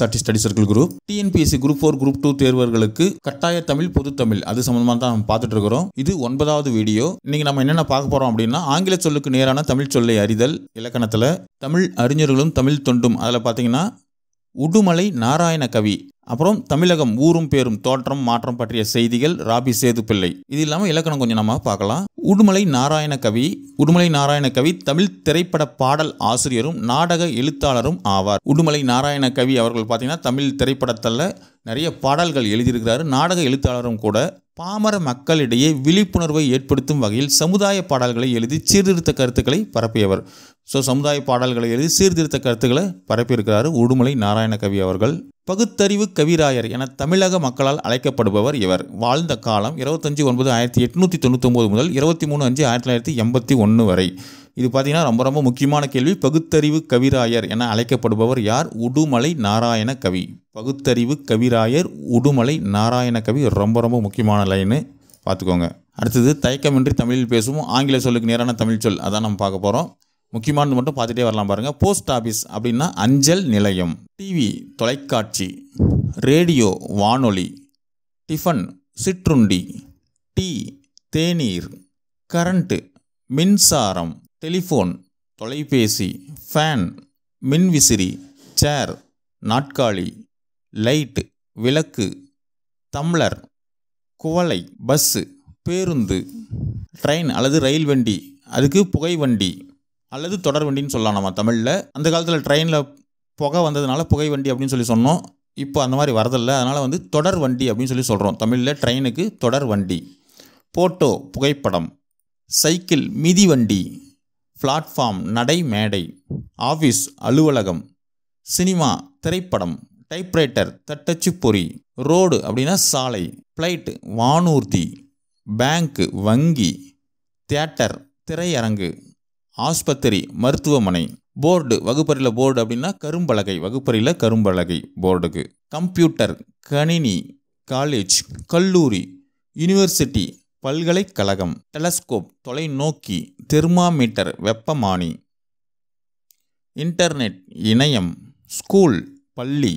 SRT study circle group TNPSC group four group two தேர்வர்களுக்கு கட்டாய தமிழ் பொது தமிழ் அது சம்பந்தமாக தான் பார்த்துட்டு இருக்கிறோம் இது ஒன்பதாவது வீடியோ இன்னைக்கு நம்ம என்னென்ன பார்க்க போகிறோம் அப்படின்னா ஆங்கில சொல்லுக்கு நேரான தமிழ் சொல்லை அறிதல் இலக்கணத்தில் தமிழ் அறிஞர்களும் தமிழ் தொண்டும் அதில் பார்த்தீங்கன்னா உடுமலை நாராயண கவி அப்புறம் தமிழகம் ஊரும் பேரும் தோற்றம் மாற்றம் பற்றிய செய்திகள் ராபி சேது பிள்ளை இது இல்லாமல் இலக்கணம் கொஞ்சம் நம்ம பார்க்கலாம் உடுமலை நாராயண கவி உடுமலை நாராயண கவி தமிழ் திரைப்பட பாடல் ஆசிரியரும் நாடக எழுத்தாளரும் ஆவார் உடுமலை நாராயண கவி அவர்கள் பார்த்தீங்கன்னா தமிழ் திரைப்படத்தில் நிறைய பாடல்கள் எழுதியிருக்கிறாரு நாடக எழுத்தாளரும் கூட பாமர மக்களிடையே விழிப்புணர்வை ஏற்படுத்தும் வகையில் சமுதாய பாடல்களை எழுதி சீர்திருத்த கருத்துக்களை பரப்பியவர் ஸோ சமுதாய பாடல்களை எழுதி சீர்திருத்த கருத்துக்களை பரப்பியிருக்கிறார் உடுமலை நாராயணகவி அவர்கள் பகுத்தறிவு கவிராயர் என தமிழக மக்களால் அழைக்கப்படுபவர் இவர் வாழ்ந்த காலம் இருபத்தஞ்சி ஒன்பது ஆயிரத்தி எட்நூற்றி தொண்ணூத்தொம்பது முதல் இருபத்தி மூணு அஞ்சு ஆயிரத்தி தொள்ளாயிரத்தி எண்பத்தி ஒன்று வரை இது பார்த்திங்கன்னா ரொம்ப ரொம்ப முக்கியமான கேள்வி பகுத்தறிவு கவிராயர் என அழைக்கப்படுபவர் யார் உடுமலை நாராயண கவி பகுத்தறிவு கவிராயர் உடுமலை நாராயண கவி ரொம்ப ரொம்ப முக்கியமான லைனு பார்த்துக்கோங்க அடுத்தது தயக்கமின்றி தமிழில் பேசுவோம் ஆங்கில சொல்லுக்கு நேரான தமிழ் சொல் அதான் நம்ம பார்க்க போகிறோம் முக்கியமானது மட்டும் பார்த்துட்டே வரலாம் பாருங்கள் போஸ்ட் ஆஃபீஸ் அப்படின்னா அஞ்சல் நிலையம் டிவி தொலைக்காட்சி ரேடியோ வானொலி டிஃபன் சிற்றுண்டி டீ தேநீர் கரண்ட்டு மின்சாரம் டெலிஃபோன் தொலைபேசி ஃபேன் மின்விசிறி சேர் நாட்காலி லைட்டு விளக்கு தம்ளர் குவளை பஸ்ஸு பேருந்து ட்ரெயின் அல்லது ரயில் வண்டி அதுக்கு புகை வண்டி அல்லது தொடர் வண்டின்னு சொல்லலாம் நம்ம தமிழில் அந்த காலத்தில் ட்ரெயினில் புகை வந்ததுனால புகை வண்டி அப்படின்னு சொல்லி சொன்னோம் இப்போ அந்த மாதிரி வரதில்லை அதனால் வந்து தொடர் வண்டி அப்படின்னு சொல்லி சொல்கிறோம் தமிழில் ட்ரெயினுக்கு தொடர் வண்டி போட்டோ புகைப்படம் சைக்கிள் மிதி வண்டி பிளாட்ஃபார்ம் நடை மேடை ஆஃபீஸ் அலுவலகம் சினிமா திரைப்படம் டைப்ரைட்டர் தட்டச்சு பொறி ரோடு அப்படின்னா சாலை ஃப்ளைட்டு வானூர்தி பேங்க்கு வங்கி தியேட்டர் திரையரங்கு ஆஸ்பத்திரி மருத்துவமனை போர்டு வகுப்பறையில் போர்டு அப்படின்னா கரும்பலகை வகுப்பறையில் கரும்பலகை போர்டுக்கு கம்ப்யூட்டர் கணினி காலேஜ் கல்லூரி யூனிவர்சிட்டி பல்கலைக்கழகம் டெலஸ்கோப் தொலைநோக்கி தெர்மாமீட்டர் வெப்பமானி இன்டர்நெட் இணையம் ஸ்கூல் பள்ளி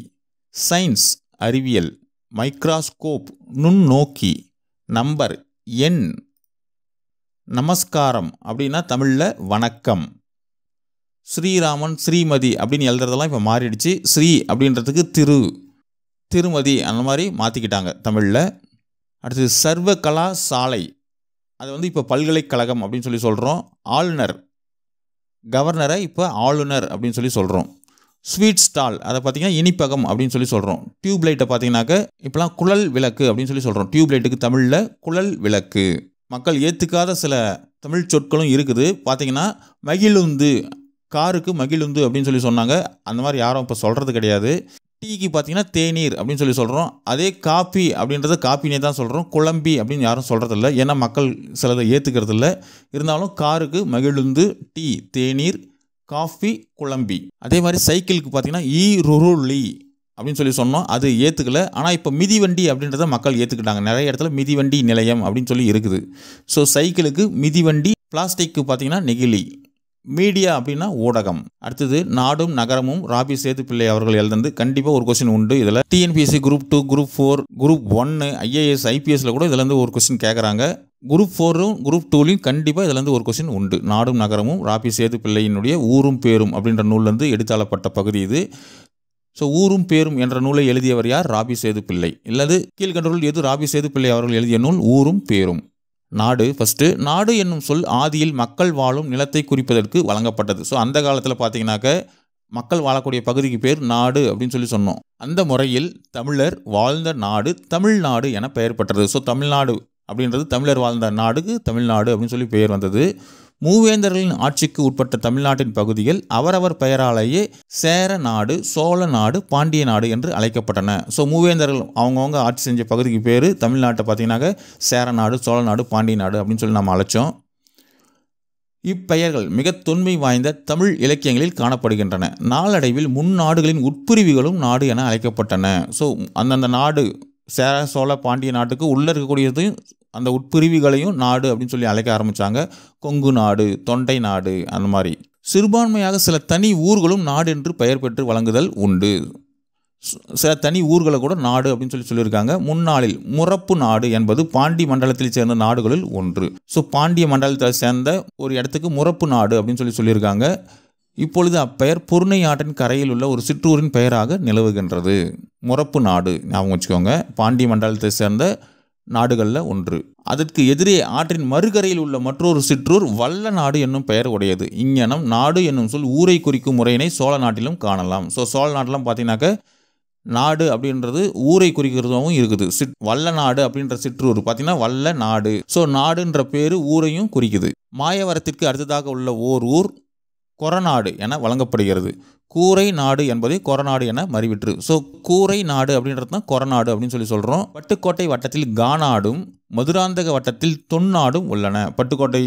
சயின்ஸ் அறிவியல் மைக்ராஸ்கோப் நுண்ணோக்கி நம்பர் எண் நமஸ்காரம் அப்படின்னா தமிழில் வணக்கம் ஸ்ரீராமன் ஸ்ரீமதி அப்படின்னு எழுதுறதெல்லாம் இப்போ மாறிடுச்சு ஸ்ரீ அப்படின்றதுக்கு திரு திருமதி அந்த மாதிரி மாற்றிக்கிட்டாங்க தமிழில் அடுத்தது சர்வ கலா சாலை அது வந்து இப்போ பல்கலைக்கழகம் அப்படின்னு சொல்லி சொல்கிறோம் ஆளுநர் கவர்னரை இப்போ ஆளுநர் அப்படின்னு சொல்லி சொல்கிறோம் ஸ்வீட் ஸ்டால் அதை பார்த்திங்கன்னா இனிப்பகம் அப்படின்னு சொல்லி சொல்கிறோம் டியூப்லைட்டை பார்த்தீங்கன்னாக்க இப்போலாம் குழல் விளக்கு அப்படின்னு சொல்லி சொல்கிறோம் டியூப்லைட்டுக்கு தமிழில் குழல் விளக்கு மக்கள் ஏற்றுக்காத சில தமிழ் சொற்களும் இருக்குது பார்த்தீங்கன்னா மகிழுந்து காருக்கு மகிழுந்து அப்படின்னு சொல்லி சொன்னாங்க அந்த மாதிரி யாரும் இப்போ சொல்கிறது கிடையாது டீக்கு பார்த்தீங்கன்னா தேநீர் அப்படின்னு சொல்லி சொல்கிறோம் அதே காப்பி அப்படின்றத காப்பினே தான் சொல்கிறோம் குழம்பி அப்படின்னு யாரும் சொல்கிறது இல்லை ஏன்னா மக்கள் சிலதை ஏற்றுக்கிறது இல்லை இருந்தாலும் காருக்கு மகிழுந்து டீ தேநீர் காஃபி குழம்பி அதே மாதிரி சைக்கிளுக்கு பார்த்தீங்கன்னா ஈ ருருளி அப்படின்னு சொல்லி சொன்னோம் அது ஏற்றுக்கல ஆனால் இப்போ மிதிவண்டி அப்படின்றத மக்கள் ஏற்றுக்கிட்டாங்க நிறைய இடத்துல மிதிவண்டி நிலையம் அப்படின்னு சொல்லி இருக்குது ஸோ சைக்கிளுக்கு மிதிவண்டி பிளாஸ்டிக்கு பார்த்திங்கன்னா நெகிழி மீடியா அப்படின்னா ஊடகம் அடுத்தது நாடும் நகரமும் ராபி சேதுப்பிள்ளை அவர்கள் எழுந்தது கண்டிப்பாக ஒரு கொஸ்டின் உண்டு இதில் TNPSC group two group four group ஒன்று ஐஏஎஸ் ஐபிஎஸ்ல கூட இதுலேருந்து ஒரு கொஸ்டின் கேட்குறாங்க குரூப் ஃபோரும் குரூப் டூலையும் கண்டிப்பாக இதுலேருந்து ஒரு கொஸ்டின் உண்டு நாடும் நகரமும் ராபி சேது பிள்ளையினுடைய ஊரும் பேரும் அப்படின்ற நூல்லேருந்து எடுத்தாளப்பட்ட பகுதி இது ஸோ ஊரும் பேரும் என்ற நூலை எழுதியவர் யார் ராபி சேது பிள்ளை இல்லது கீழ்கண்டருள் எது ராபி சேது பிள்ளை அவர்கள் எழுதிய நூல் ஊரும் பேரும் நாடு ஃபஸ்ட்டு நாடு என்னும் சொல் ஆதியில் மக்கள் வாழும் நிலத்தை குறிப்பதற்கு வழங்கப்பட்டது ஸோ அந்த காலத்தில் பார்த்தீங்கன்னாக்க மக்கள் வாழக்கூடிய பகுதிக்கு பேர் நாடு அப்படின்னு சொல்லி சொன்னோம் அந்த முறையில் தமிழர் வாழ்ந்த நாடு தமிழ்நாடு என பெயர் பெற்றது ஸோ தமிழ்நாடு அப்படின்றது தமிழர் வாழ்ந்த நாடுக்கு தமிழ்நாடு அப்படின்னு சொல்லி பெயர் வந்தது மூவேந்தர்களின் ஆட்சிக்கு உட்பட்ட தமிழ்நாட்டின் பகுதிகள் அவரவர் பெயராலேயே சேர நாடு சோழ நாடு பாண்டிய நாடு என்று அழைக்கப்பட்டன ஸோ மூவேந்தர்கள் அவங்கவுங்க ஆட்சி செஞ்ச பகுதிக்கு பேர் தமிழ்நாட்டை பார்த்தீங்கன்னாக்க சேர நாடு சோழ நாடு பாண்டிய நாடு அப்படின்னு சொல்லி நம்ம அழைச்சோம் இப்பெயர்கள் மிக தொன்மை வாய்ந்த தமிழ் இலக்கியங்களில் காணப்படுகின்றன நாளடைவில் நாடுகளின் உட்பிரிவுகளும் நாடு என அழைக்கப்பட்டன ஸோ அந்தந்த நாடு சேர சோழ பாண்டிய நாட்டுக்கு உள்ளே இருக்கக்கூடியதையும் அந்த உட்பிரிவுகளையும் நாடு அப்படின்னு சொல்லி அழைக்க ஆரம்பித்தாங்க கொங்கு நாடு தொண்டை நாடு அந்த மாதிரி சிறுபான்மையாக சில தனி ஊர்களும் நாடு என்று பெயர் பெற்று வழங்குதல் உண்டு சில தனி ஊர்களை கூட நாடு அப்படின்னு சொல்லி சொல்லியிருக்காங்க முன்னாளில் முறப்பு நாடு என்பது பாண்டி மண்டலத்தில் சேர்ந்த நாடுகளில் ஒன்று ஸோ பாண்டிய மண்டலத்தை சேர்ந்த ஒரு இடத்துக்கு முறப்பு நாடு அப்படின்னு சொல்லி சொல்லியிருக்காங்க இப்பொழுது அப்பெயர் பொருணை ஆற்றின் கரையில் உள்ள ஒரு சிற்றூரின் பெயராக நிலவுகின்றது முறப்பு நாடு ஞாபகம் வச்சுக்கோங்க பாண்டி மண்டலத்தை சேர்ந்த நாடுகளில் ஒன்று அதற்கு எதிரே ஆற்றின் மறுகரையில் உள்ள மற்றொரு சிற்றூர் வல்ல நாடு என்னும் பெயர் உடையது இங்கனம் நாடு என்னும் சொல் ஊரை குறிக்கும் முறையினை சோழ நாட்டிலும் காணலாம் ஸோ சோழ நாட்டிலாம் பார்த்தீங்கன்னாக்க நாடு அப்படின்றது ஊரை குறிக்கிறதாகவும் இருக்குது சிற் வல்ல நாடு அப்படின்ற சிற்றூர் பார்த்தீங்கன்னா வல்ல நாடு ஸோ நாடுன்ற பேர் ஊரையும் குறிக்குது மாயவரத்திற்கு அடுத்ததாக உள்ள ஓர் ஊர் கொரநாடு என வழங்கப்படுகிறது கூரை நாடு என்பதை கொரநாடு என மறிவிற்று ஸோ கூரை நாடு அப்படின்றது தான் கொரநாடு அப்படின்னு சொல்லி சொல்கிறோம் பட்டுக்கோட்டை வட்டத்தில் கானாடும் மதுராந்தக வட்டத்தில் தொன்னாடும் உள்ளன பட்டுக்கோட்டை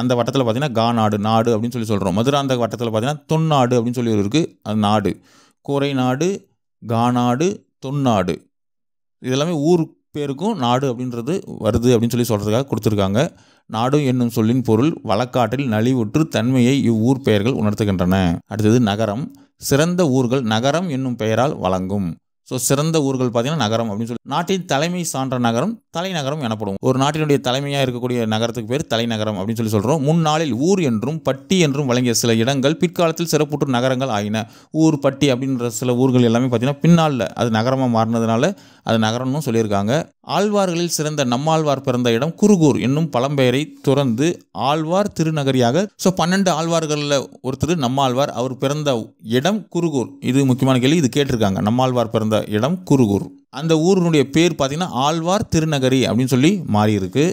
அந்த வட்டத்தில் பார்த்தீங்கன்னா கானாடு நாடு அப்படின்னு சொல்லி சொல்கிறோம் மதுராந்தக வட்டத்தில் பார்த்தீங்கன்னா தொன்னாடு அப்படின்னு சொல்லி இருக்குது அது நாடு கூரை நாடு கானாடு தொன்னாடு இதெல்லாமே ஊர் பேருக்கும் நாடு அப்படின்றது வருது அப்படின்னு சொல்லி சொல்கிறதுக்காக கொடுத்துருக்காங்க நாடு என்னும் சொல்லின் பொருள் வழக்காட்டில் நலிவுற்று தன்மையை இவ்வூர் பெயர்கள் உணர்த்துகின்றன அடுத்தது நகரம் சிறந்த ஊர்கள் நகரம் என்னும் பெயரால் வழங்கும் ஸோ சிறந்த ஊர்கள் பார்த்தீங்கன்னா நகரம் அப்படின்னு சொல்லி நாட்டின் தலைமை சான்ற நகரம் தலைநகரம் எனப்படும் ஒரு நாட்டினுடைய தலைமையாக இருக்கக்கூடிய நகரத்துக்கு பேர் தலைநகரம் அப்படின்னு சொல்லி சொல்கிறோம் முன்னாளில் ஊர் என்றும் பட்டி என்றும் வழங்கிய சில இடங்கள் பிற்காலத்தில் சிறப்புற்று நகரங்கள் ஆகின ஊர் பட்டி அப்படின்ற சில ஊர்கள் எல்லாமே பார்த்தீங்கன்னா பின்னாளில் அது நகரமாக மாறினதுனால அது நகரம்னு சொல்லியிருக்காங்க ஆழ்வார்களில் சிறந்த நம்மாழ்வார் பிறந்த இடம் குருகூர் என்னும் பழம்பெயரை துறந்து ஆழ்வார் திருநகரியாக ஸோ பன்னெண்டு ஆழ்வார்களில் ஒருத்தர் நம்மாழ்வார் அவர் பிறந்த இடம் குருகூர் இது முக்கியமான கேள்வி இது கேட்டிருக்காங்க நம்மாழ்வார் பிறந்த இடம் குருகூர் அந்த ஊரினுடைய பேர் பார்த்திங்கன்னா ஆழ்வார் திருநகரி அப்படின்னு சொல்லி மாறியிருக்கு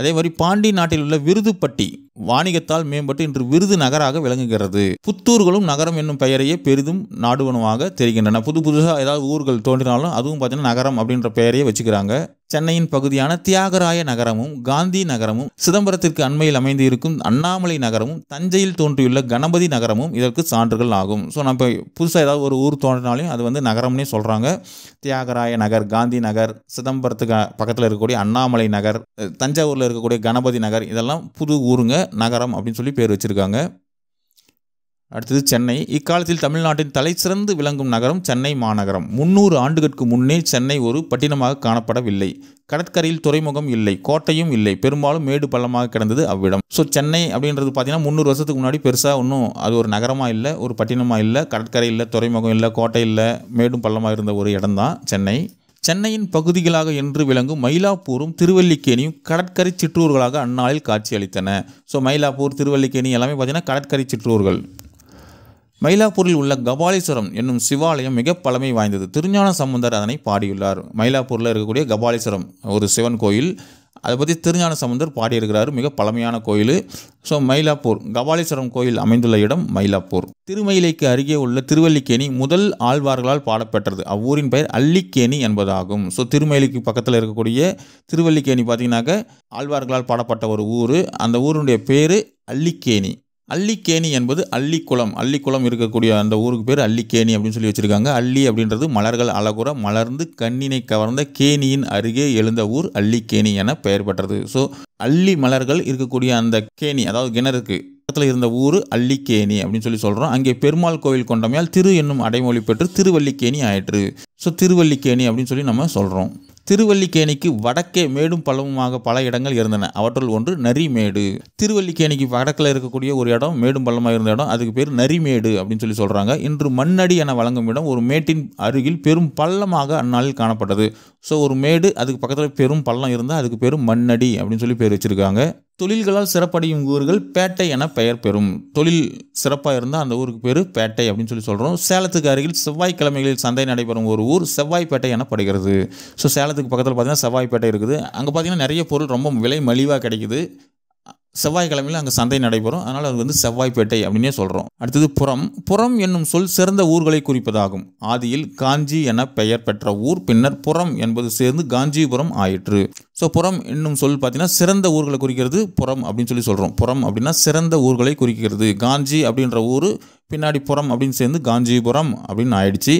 அதே மாதிரி பாண்டி நாட்டில் உள்ள விருதுப்பட்டி வாணிகத்தால் மேம்பட்டு இன்று விருது நகராக விளங்குகிறது புத்தூர்களும் நகரம் என்னும் பெயரையே பெரிதும் நாடுவனமாக தெரிகின்றன புது புதுசாக ஏதாவது ஊர்கள் தோன்றினாலும் அதுவும் பார்த்தீங்கன்னா நகரம் அப்படின்ற பெயரையே வச்சுக்கிறாங்க சென்னையின் பகுதியான தியாகராய நகரமும் காந்தி நகரமும் சிதம்பரத்திற்கு அண்மையில் அமைந்து இருக்கும் அண்ணாமலை நகரமும் தஞ்சையில் தோன்றியுள்ள கணபதி நகரமும் இதற்கு சான்றுகள் ஆகும் ஸோ நம்ம புதுசாக ஏதாவது ஒரு ஊர் தோன்றினாலையும் அது வந்து நகரம்னே சொல்கிறாங்க தியாகராய நகர் காந்தி நகர் சிதம்பரத்துக்கு பக்கத்தில் இருக்கக்கூடிய அண்ணாமலை நகர் தஞ்சாவூரில் இருக்கக்கூடிய கணபதி நகர் இதெல்லாம் புது ஊருங்க நகரம் அப்படின்னு சொல்லி பேர் வச்சுருக்காங்க அடுத்தது சென்னை இக்காலத்தில் தமிழ்நாட்டின் தலைசிறந்து விளங்கும் நகரம் சென்னை மாநகரம் முன்னூறு ஆண்டுகளுக்கு முன்னே சென்னை ஒரு பட்டினமாக காணப்படவில்லை கடற்கரையில் துறைமுகம் இல்லை கோட்டையும் இல்லை பெரும்பாலும் மேடு பள்ளமாக கிடந்தது அவ்விடம் ஸோ சென்னை அப்படின்றது பார்த்தீங்கன்னா முந்நூறு வருஷத்துக்கு முன்னாடி பெருசாக ஒன்றும் அது ஒரு நகரமாக இல்லை ஒரு பட்டினமாக இல்லை கடற்கரை இல்லை துறைமுகம் இல்லை கோட்டை இல்லை மேடும் பள்ளமாக இருந்த ஒரு தான் சென்னை சென்னையின் பகுதிகளாக என்று விளங்கும் மயிலாப்பூரும் திருவல்லிக்கேணியும் கடற்கரை சிற்றூர்களாக அந்நாளில் காட்சியளித்தன ஸோ மயிலாப்பூர் திருவல்லிக்கேணி எல்லாமே பார்த்திங்கன்னா கடற்கரை சிற்றூர்கள் மயிலாப்பூரில் உள்ள கபாலீஸ்வரம் என்னும் சிவாலயம் மிக பழமை வாய்ந்தது திருஞான சம்பந்தர் அதனை பாடியுள்ளார் மயிலாப்பூரில் இருக்கக்கூடிய கபாலீஸ்வரம் ஒரு சிவன் கோயில் அதை பற்றி திருஞான சம்பந்தர் பாடியிருக்கிறார் மிக பழமையான கோயில் ஸோ மயிலாப்பூர் கபாலீஸ்வரம் கோயில் அமைந்துள்ள இடம் மயிலாப்பூர் திருமயிலைக்கு அருகே உள்ள திருவல்லிக்கேணி முதல் ஆழ்வார்களால் பாடப்பெற்றது அவ்வூரின் பெயர் அள்ளிக்கேணி என்பதாகும் ஸோ திருமயிலைக்கு பக்கத்தில் இருக்கக்கூடிய திருவல்லிக்கேணி பார்த்தீங்கன்னாக்க ஆழ்வார்களால் பாடப்பட்ட ஒரு ஊர் அந்த ஊருடைய பேர் அள்ளிக்கேணி அள்ளிக்கேணி என்பது அள்ளிக்குளம் அள்ளிக்குளம் இருக்கக்கூடிய அந்த ஊருக்கு பேர் அள்ளிக்கேணி அப்படின்னு சொல்லி வச்சுருக்காங்க அள்ளி அப்படின்றது மலர்கள் அழகுற மலர்ந்து கண்ணினை கவர்ந்த கேணியின் அருகே எழுந்த ஊர் அள்ளிக்கேணி என பெயர் பெற்றது ஸோ அள்ளி மலர்கள் இருக்கக்கூடிய அந்த கேணி அதாவது கிணறுக்கு பக்கத்தில் இருந்த ஊர் அள்ளிக்கேணி அப்படின்னு சொல்லி சொல்கிறோம் அங்கே பெருமாள் கோவில் கொண்டமையால் திரு என்னும் அடைமொழி பெற்று திருவள்ளிக்கேணி ஆயிற்று ஸோ திருவள்ளிக்கேணி அப்படின்னு சொல்லி நம்ம சொல்கிறோம் திருவல்லிக்கேணிக்கு வடக்கே மேடும் பள்ளமுமாக பல இடங்கள் இருந்தன அவற்றுள் ஒன்று நரிமேடு திருவல்லிக்கேணிக்கு வடக்கில் இருக்கக்கூடிய ஒரு இடம் மேடும் பள்ளமாக இருந்த இடம் அதுக்கு பேர் நரிமேடு அப்படின்னு சொல்லி சொல்கிறாங்க இன்று மண்ணடி என வழங்கும் இடம் ஒரு மேட்டின் அருகில் பெரும் பள்ளமாக அந்நாளில் காணப்பட்டது ஸோ ஒரு மேடு அதுக்கு பக்கத்தில் பெரும் பள்ளம் இருந்தால் அதுக்கு பேர் மண்ணடி அப்படின்னு சொல்லி பேர் வச்சுருக்காங்க தொழில்களால் சிறப்படையும் ஊர்கள் பேட்டை என பெயர் பெறும் தொழில் சிறப்பாக இருந்தால் அந்த ஊருக்கு பேர் பேட்டை அப்படின்னு சொல்லி சொல்கிறோம் சேலத்துக்கு அருகில் செவ்வாய்க்கிழமைகளில் சந்தை நடைபெறும் ஒரு ஊர் செவ்வாய்ப்பேட்டை எனப்படுகிறது ஸோ சேலத்துக்கு பக்கத்தில் பார்த்திங்கன்னா செவ்வாய்ப்பேட்டை இருக்குது அங்கே பார்த்திங்கன்னா நிறைய பொருள் ரொம்ப விலை மலிவாக கிடைக்குது செவ்வாய்க்கிழமையில் அங்கே சந்தை நடைபெறும் அதனால் அது வந்து செவ்வாய்ப்பேட்டை அப்படின்னே சொல்கிறோம் அடுத்தது புறம் புறம் என்னும் சொல் சிறந்த ஊர்களை குறிப்பதாகும் ஆதியில் காஞ்சி என பெயர் பெற்ற ஊர் பின்னர் புறம் என்பது சேர்ந்து காஞ்சிபுரம் ஆயிற்று ஸோ புறம் என்னும் சொல் பார்த்தீங்கன்னா சிறந்த ஊர்களை குறிக்கிறது புறம் அப்படின்னு சொல்லி சொல்கிறோம் புறம் அப்படின்னா சிறந்த ஊர்களை குறிக்கிறது காஞ்சி அப்படின்ற ஊர் பின்னாடி புறம் அப்படின்னு சேர்ந்து காஞ்சிபுரம் அப்படின்னு ஆயிடுச்சு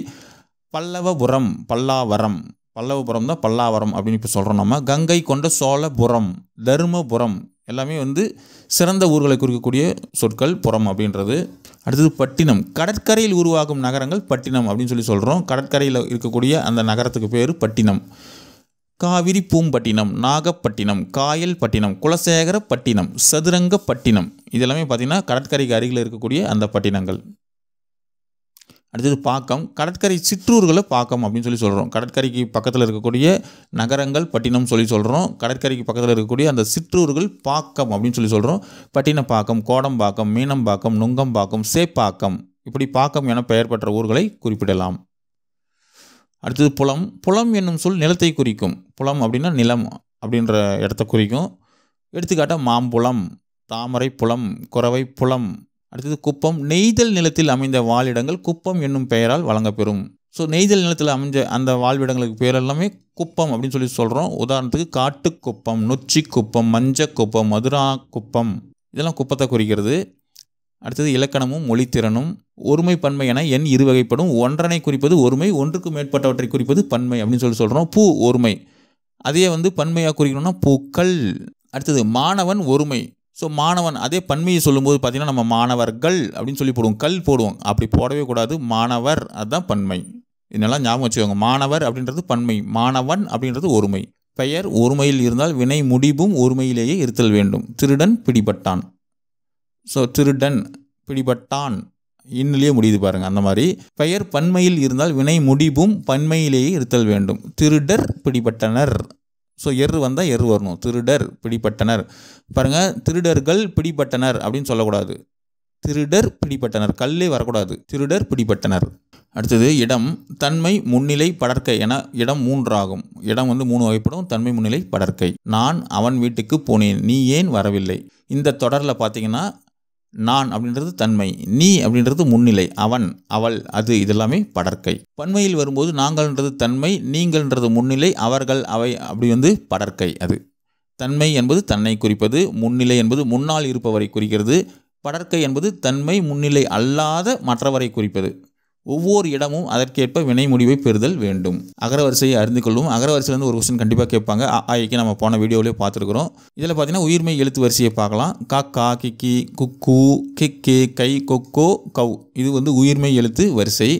பல்லவபுரம் பல்லாவரம் பல்லவபுரம் தான் பல்லாவரம் அப்படின்னு இப்போ சொல்கிறோம் நம்ம கங்கை கொண்ட சோழபுரம் தருமபுரம் எல்லாமே வந்து சிறந்த ஊர்களை குறிக்கக்கூடிய சொற்கள் புறம் அப்படின்றது அடுத்தது பட்டினம் கடற்கரையில் உருவாகும் நகரங்கள் பட்டினம் அப்படின்னு சொல்லி சொல்கிறோம் கடற்கரையில் இருக்கக்கூடிய அந்த நகரத்துக்கு பேர் பட்டினம் காவிரி பூம்பட்டினம் நாகப்பட்டினம் காயல் பட்டினம் குலசேகரப்பட்டினம் சதுரங்கப்பட்டினம் இதெல்லாமே பார்த்திங்கன்னா கடற்கரைக்கு அருகில் இருக்கக்கூடிய அந்த பட்டினங்கள் அடுத்தது பாக்கம் கடற்கரை சிற்றூர்களை பாக்கம் அப்படின்னு சொல்லி சொல்கிறோம் கடற்கரைக்கு பக்கத்தில் இருக்கக்கூடிய நகரங்கள் பட்டினம் சொல்லி சொல்கிறோம் கடற்கரைக்கு பக்கத்தில் இருக்கக்கூடிய அந்த சிற்றூர்கள் பாக்கம் அப்படின்னு சொல்லி சொல்கிறோம் பட்டினப்பாக்கம் கோடம்பாக்கம் மீனம்பாக்கம் நுங்கம்பாக்கம் சேப்பாக்கம் இப்படி பாக்கம் என பெயர் பெற்ற ஊர்களை குறிப்பிடலாம் அடுத்தது புலம் புலம் என்னும் சொல் நிலத்தை குறிக்கும் புலம் அப்படின்னா நிலம் அப்படின்ற இடத்த குறிக்கும் எடுத்துக்காட்டாக மாம்புலம் தாமரை புலம் குறவை புலம் அடுத்தது குப்பம் நெய்தல் நிலத்தில் அமைந்த வாழிடங்கள் குப்பம் என்னும் பெயரால் வழங்கப்பெறும் ஸோ நெய்தல் நிலத்தில் அமைஞ்ச அந்த வாழ்விடங்களுக்கு பேர் எல்லாமே குப்பம் அப்படின்னு சொல்லி சொல்கிறோம் உதாரணத்துக்கு காட்டுக்குப்பம் நொச்சி குப்பம் மஞ்சக்குப்பம் மதுரா குப்பம் இதெல்லாம் குப்பத்தை குறிக்கிறது அடுத்தது இலக்கணமும் மொழித்திறனும் ஒருமை பன்மை என எண் இருவகைப்படும் ஒன்றனை குறிப்பது ஒருமை ஒன்றுக்கு மேற்பட்டவற்றை குறிப்பது பன்மை அப்படின்னு சொல்லி சொல்கிறோம் பூ ஒருமை அதே வந்து பன்மையாக குறிக்கணும்னா பூக்கள் அடுத்தது மாணவன் ஒருமை ஸோ மாணவன் அதே பன்மையை சொல்லும்போது பார்த்திங்கன்னா நம்ம மாணவர்கள் அப்படின்னு சொல்லி போடுவோம் கல் போடுவோம் அப்படி போடவே கூடாது மாணவர் அதுதான் பன்மை இதெல்லாம் ஞாபகம் வச்சுக்கோங்க மாணவர் அப்படின்றது பன்மை மாணவன் அப்படின்றது ஒருமை பெயர் ஒருமையில் இருந்தால் வினை முடிவும் ஒருமையிலேயே இருத்தல் வேண்டும் திருடன் பிடிபட்டான் ஸோ திருடன் பிடிபட்டான் இன்னிலேயே முடியுது பாருங்கள் அந்த மாதிரி பெயர் பன்மையில் இருந்தால் வினை முடிவும் பன்மையிலேயே இருத்தல் வேண்டும் திருடர் பிடிபட்டனர் ஸோ எரு வந்தால் எரு வரணும் திருடர் பிடிபட்டனர் பாருங்கள் திருடர்கள் பிடிபட்டனர் அப்படின்னு சொல்லக்கூடாது திருடர் பிடிபட்டனர் கல்லே வரக்கூடாது திருடர் பிடிபட்டனர் அடுத்தது இடம் தன்மை முன்னிலை படற்கை என இடம் மூன்றாகும் இடம் வந்து மூணு வகைப்படும் தன்மை முன்னிலை படற்கை நான் அவன் வீட்டுக்கு போனேன் நீ ஏன் வரவில்லை இந்த தொடரில் பார்த்தீங்கன்னா நான் அப்படின்றது தன்மை நீ அப்படின்றது முன்னிலை அவன் அவள் அது இதெல்லாமே படற்கை பன்மையில் வரும்போது நாங்கள்ன்றது தன்மை நீங்கள்ன்றது முன்னிலை அவர்கள் அவை அப்படி வந்து படற்கை அது தன்மை என்பது தன்னை குறிப்பது முன்னிலை என்பது முன்னால் இருப்பவரை குறிக்கிறது படற்கை என்பது தன்மை முன்னிலை அல்லாத மற்றவரை குறிப்பது ஒவ்வொரு இடமும் அதற்கேற்ப வினை முடிவை பெறுதல் வேண்டும் அகரவரிசையை அறிந்து கொள்ளும் அகரவரிசையிலேருந்து ஒரு கொஸ்டின் கண்டிப்பாக கேட்பாங்க ஆய்க்கு நம்ம போன வீடியோவிலே பார்த்துருக்குறோம் இதில் பார்த்தீங்கன்னா உயிர்மை எழுத்து வரிசையை பார்க்கலாம் கா கா கிக்கி குக்கு கிக்கு கை கொக்கோ கவ் இது வந்து உயிர்மை எழுத்து வரிசை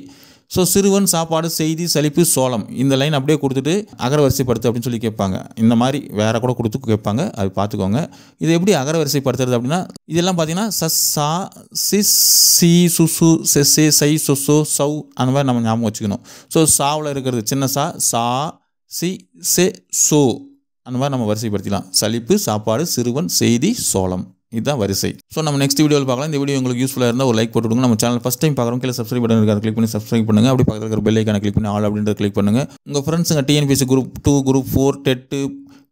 ஸோ சிறுவன் சாப்பாடு செய்தி சலிப்பு சோளம் இந்த லைன் அப்படியே கொடுத்துட்டு அகரவரிசைப்படுத்து அப்படின்னு சொல்லி கேட்பாங்க இந்த மாதிரி வேற கூட கொடுத்து கேட்பாங்க அது பார்த்துக்கோங்க இது எப்படி அகரவரிசைப்படுத்துறது அப்படின்னா இதெல்லாம் பார்த்தீங்கன்னா சி சா சி சுசு செஸ்ஸு சை சொசு சௌ அந்த மாதிரி நம்ம ஞாபகம் வச்சுக்கணும் ஸோ சாவில் இருக்கிறது சின்ன சா சா சி செ சோ அந்த மாதிரி நம்ம வரிசைப்படுத்திக்கலாம் சலிப்பு சாப்பாடு சிறுவன் செய்தி சோளம் இதுதான் வரிசை ஸோ நம்ம நெக்ஸ்ட் வீடியோவில் பார்க்கலாம் இந்த வீடியோ உங்களுக்கு யூஸ்ஃபுல்லாக இருந்தால் ஒரு லைக் போட்டுவிடுங்க நம்ம சேனல் ஃபஸ்ட் டைம் பார்க்குறோம் கீழே சப்ஸ்கிரைப் பட்டன் இருக்காது கிளிக் பண்ணி சப்ஸ்கிரைப் பண்ணுங்க அப்படி பக்கத்தில் இருக்கிற பெல் ஐக்கான கிளிக் பண்ணி ஆல் அப்படின்ற கிளிக் பண்ணுங்க உங்கள் ஃப்ரெண்ட்ஸுங்க TNPSC group two group four TET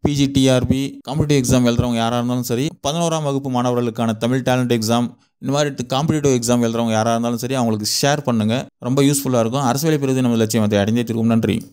PGTRB competitive exam எழுதுறவங்க யாராக இருந்தாலும் சரி பதினோராம் வகுப்பு மாணவர்களுக்கான தமிழ் டேலண்ட் எக்ஸாம் இந்த மாதிரி காம்படிட்டிவ் எக்ஸாம் எழுதுறவங்க யாராக இருந்தாலும் சரி அவங்களுக்கு ஷேர் பண்ணுங்கள் ரொம்ப யூஸ்ஃபுல்லாக இருக்கும் அரசியல் பிரிவு நம்ம லட்சியம் அதை அடைந்தே திருக்கும் நன்றி